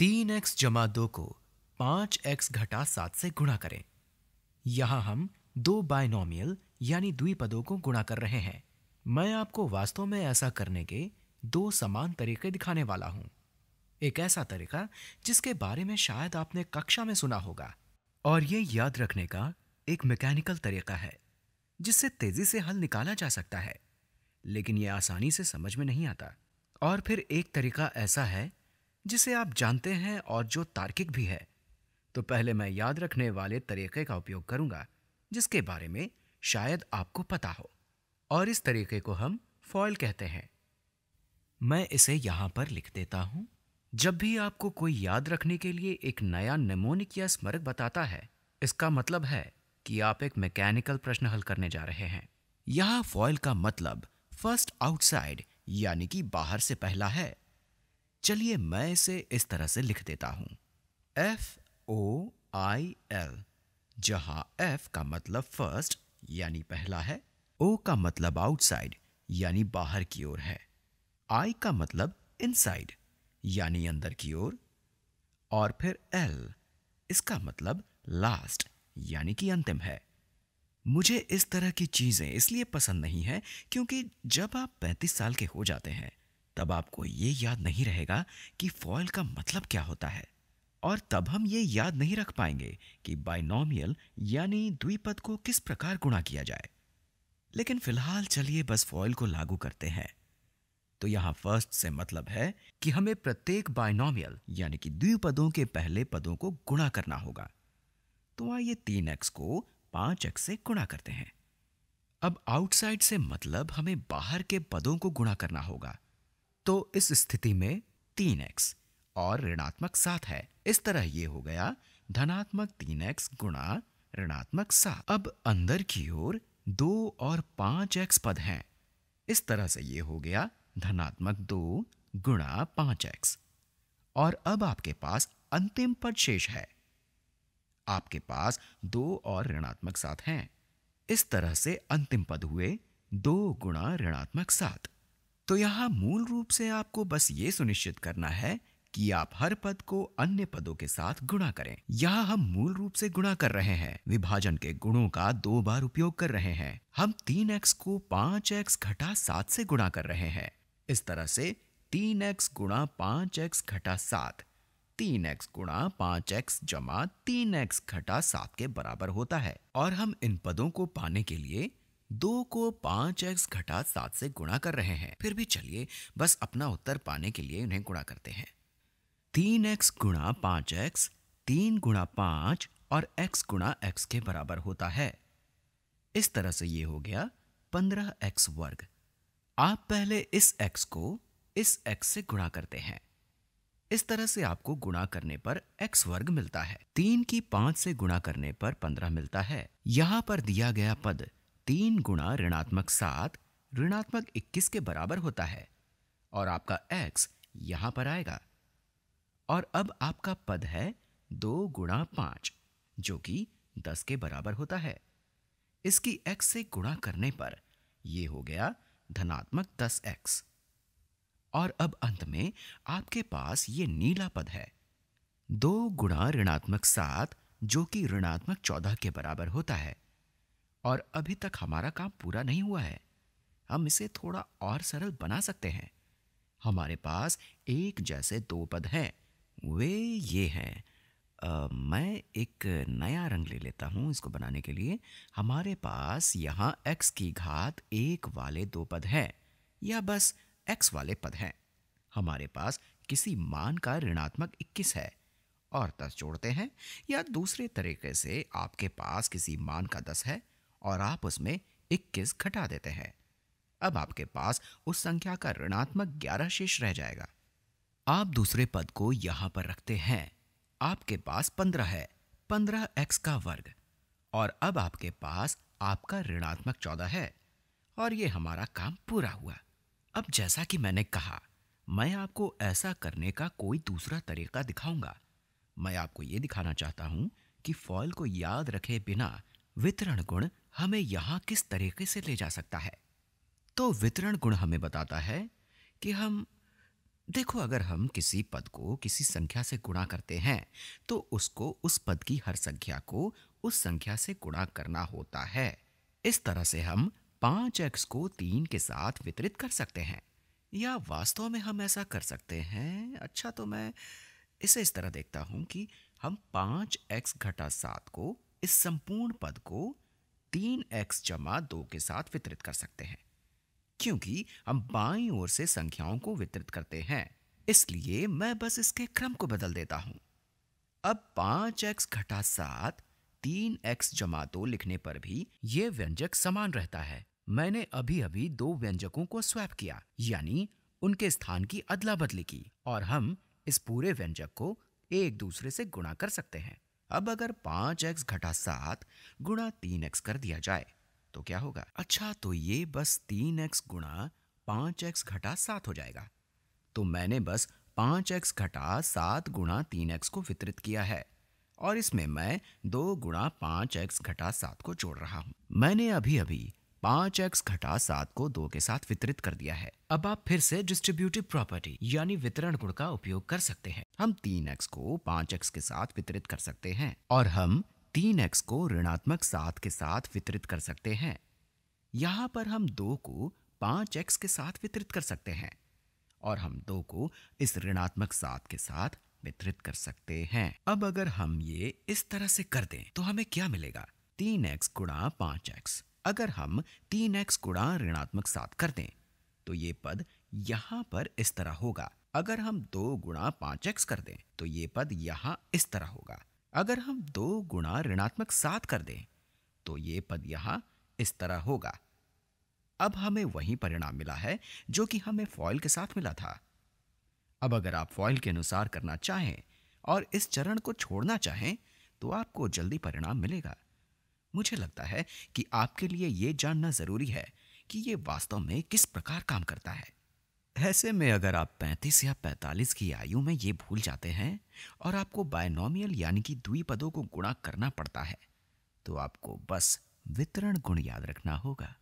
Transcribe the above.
तीन एक्स जमा दो को पांच एक्स घटा सात से गुणा करें यहां हम दो बायनॉमियल यानी द्विपदों को गुणा कर रहे हैं मैं आपको वास्तव में ऐसा करने के दो समान तरीके दिखाने वाला हूं एक ऐसा तरीका जिसके बारे में शायद आपने कक्षा में सुना होगा और यह याद रखने का एक मैकेनिकल तरीका है जिससे तेजी से हल निकाला जा सकता है लेकिन यह आसानी से समझ में नहीं आता और फिर एक तरीका ऐसा है जिसे आप जानते हैं और जो तार्किक भी है तो पहले मैं याद रखने वाले तरीके का उपयोग करूंगा जिसके बारे में शायद आपको पता हो और इस तरीके को हम फॉइल कहते हैं मैं इसे यहां पर लिख देता हूं जब भी आपको कोई याद रखने के लिए एक नया नमोनिक या स्मरक बताता है इसका मतलब है कि आप एक मैकेनिकल प्रश्न हल करने जा रहे हैं यहां फॉयल का मतलब फर्स्ट आउटसाइड यानी कि बाहर से पहला है चलिए मैं इसे इस तरह से लिख देता हूं एफ ओ आई एल जहां एफ का मतलब फर्स्ट यानी पहला है ओ का मतलब आउटसाइड यानी बाहर की ओर है आई का मतलब इनसाइड यानी अंदर की ओर और फिर एल इसका मतलब लास्ट यानी कि अंतिम है मुझे इस तरह की चीज़ें इसलिए पसंद नहीं है क्योंकि जब आप 35 साल के हो जाते हैं तब आपको ये याद नहीं रहेगा कि फॉयल का मतलब क्या होता है और तब हम ये याद नहीं रख पाएंगे कि बाइनोमियल यानी द्विपद को किस प्रकार गुणा किया जाए लेकिन फिलहाल चलिए बस फॉयल को लागू करते हैं तो यहां फर्स्ट से मतलब है कि हमें प्रत्येक बाइनोमियल यानी कि द्विपदों के पहले पदों को गुणा करना होगा तो आइए तीन एक्स को पांच एक्स से गुणा करते हैं अब आउटसाइड से मतलब हमें बाहर के पदों को गुणा करना होगा तो इस स्थिति में तीन एक्स और ऋणात्मक सात है इस तरह ये हो गया धनात्मक तीन एक्स गुणा ऋणात्मक सात अब अंदर की ओर दो और पांच एक्स पद हैं इस तरह से ये हो गया धनात्मक दो गुणा पांच एक्स और अब आपके पास अंतिम पद शेष है आपके पास दो और ऋणात्मक सात हैं इस तरह से अंतिम पद हुए दो गुणा ऋणात्मक सात तो यहां मूल रूप से आपको बस ये सुनिश्चित करना है कि आप हर पद को अन्य पदों के साथ गुणा करें यहाँ हम मूल रूप से गुणा कर रहे हैं विभाजन के गुणों का दो बार उपयोग कर रहे हैं हम तीन एक्स को पांच एक्स घटा सात से गुणा कर रहे हैं इस तरह से तीन एक्स गुणा पांच एक्स घटा सात तीन एक्स गुणा पांच एक्स जमा तीन एक्स घटा सात के बराबर होता है और हम इन पदों को पाने के लिए दो को पांच एक्स घटा सात से गुणा कर रहे हैं फिर भी चलिए बस अपना उत्तर पाने के लिए उन्हें गुणा करते हैं तीन एक्स गुणा पांच एक्स तीन गुणा पांच और एक्स गुणा एक्स के बराबर होता है इस तरह से ये हो गया पंद्रह एक्स वर्ग आप पहले इस एक्स को इस एक्स से गुणा करते हैं इस तरह से आपको गुणा करने पर एक्स वर्ग मिलता है तीन की पांच से गुणा करने पर पंद्रह मिलता है यहां पर दिया गया पद तीन गुणा ऋणात्मक सात ऋणात्मक इक्कीस के बराबर होता है और आपका एक्स यहां पर आएगा और अब आपका पद है दो गुणा पांच जो कि दस के बराबर होता है इसकी एक्स से गुणा करने पर यह हो गया धनात्मक दस एक्स और अब अंत में आपके पास ये नीला पद है दो गुणा ऋणात्मक सात जो कि ऋणात्मक चौदह के बराबर होता है और अभी तक हमारा काम पूरा नहीं हुआ है हम इसे थोड़ा और सरल बना सकते हैं हमारे पास एक जैसे दो पद हैं वे ये हैं मैं एक नया रंग ले लेता हूँ इसको बनाने के लिए हमारे पास यहाँ x की घात एक वाले दो पद हैं या बस x वाले पद हैं हमारे पास किसी मान का ऋणात्मक 21 है और 10 जोड़ते हैं या दूसरे तरीके से आपके पास किसी मान का 10 है और आप उसमें 21 घटा देते हैं अब आपके पास उस संख्या का ऋणात्मक 11 शेष रह जाएगा आप दूसरे पद को यहां पर रखते हैं आपके पास 15 है 15 एक्स का वर्ग और अब आपके पास आपका ऋणात्मक 14 है और ये हमारा काम पूरा हुआ अब जैसा कि मैंने कहा मैं आपको ऐसा करने का कोई दूसरा तरीका दिखाऊंगा मैं आपको ये दिखाना चाहता हूं कि फॉल को याद रखे बिना वितरण गुण हमें यहाँ किस तरीके से ले जा सकता है तो वितरण गुण हमें बताता है कि हम देखो अगर हम किसी पद को किसी संख्या से गुणा करते हैं तो उसको उस पद की हर संख्या को उस संख्या से गुणा करना होता है इस तरह से हम पाँच एक्स को तीन के साथ वितरित कर सकते हैं या वास्तव में हम ऐसा कर सकते हैं अच्छा तो मैं इसे इस तरह देखता हूँ कि हम पाँच एक्स घटा सात को इस संपूर्ण पद को तीन एक्स जमा दो के साथ वितरित कर सकते हैं क्योंकि हम बाईं ओर से संख्याओं को वितरित करते हैं इसलिए मैं बस इसके क्रम को बदल देता हूं अब पांच एक्स घटा सात तीन एक्स जमा दो लिखने पर भी ये व्यंजक समान रहता है मैंने अभी अभी दो व्यंजकों को स्वैप किया यानी उनके स्थान की अदला बदली की और हम इस पूरे व्यंजक को एक दूसरे से गुणा कर सकते हैं अब अगर पांच एक्स घटा सात गुणा तीन एक्स कर दिया जाए तो क्या होगा अच्छा तो ये बस तीन एक्स गुणा पांच एक्स घटा सात हो जाएगा तो मैंने बस पांच एक्स घटा सात गुणा तीन एक्स को वितरित किया है और इसमें मैं दो गुणा पांच एक्स घटा सात को जोड़ रहा हूं मैंने अभी अभी पांच एक्स घटा सात को दो के साथ वितरित कर दिया है अब आप फिर से डिस्ट्रीब्यूटिव प्रॉपर्टी यानी वितरण गुण का उपयोग कर सकते हैं हम तीन एक्स को पांच एक्स के साथ वितरित कर सकते हैं और हम तीन एक्स को ऋणात्मक सात के साथ वितरित कर सकते हैं यहाँ पर हम दो को पांच एक्स के साथ वितरित कर सकते हैं और हम दो को इस ऋणात्मक सात के साथ वितरित कर सकते हैं अब अगर हम ये इस तरह से कर दें तो हमें क्या मिलेगा तीन एक्स गुणा पांच एक्स अगर हम तीन एक्स गुणा ऋणात्मक सात कर दें तो ये पद यहाँ पर इस तरह होगा अगर हम दो गुणा पांच एक्स कर दें तो ये पद यहाँ इस तरह होगा अगर हम दो गुणा ऋणात्मक सात कर दें तो ये पद यहाँ इस तरह होगा अब हमें वही परिणाम मिला है जो कि हमें फॉइल के साथ मिला था अब अगर आप फॉइल के अनुसार करना चाहें और इस चरण को छोड़ना चाहें तो आपको जल्दी परिणाम मिलेगा मुझे लगता है कि आपके लिए ये जानना ज़रूरी है कि ये वास्तव में किस प्रकार काम करता है ऐसे में अगर आप 35 या 45 की आयु में ये भूल जाते हैं और आपको बायनॉमियल यानी कि द्विपदों को गुणा करना पड़ता है तो आपको बस वितरण गुण याद रखना होगा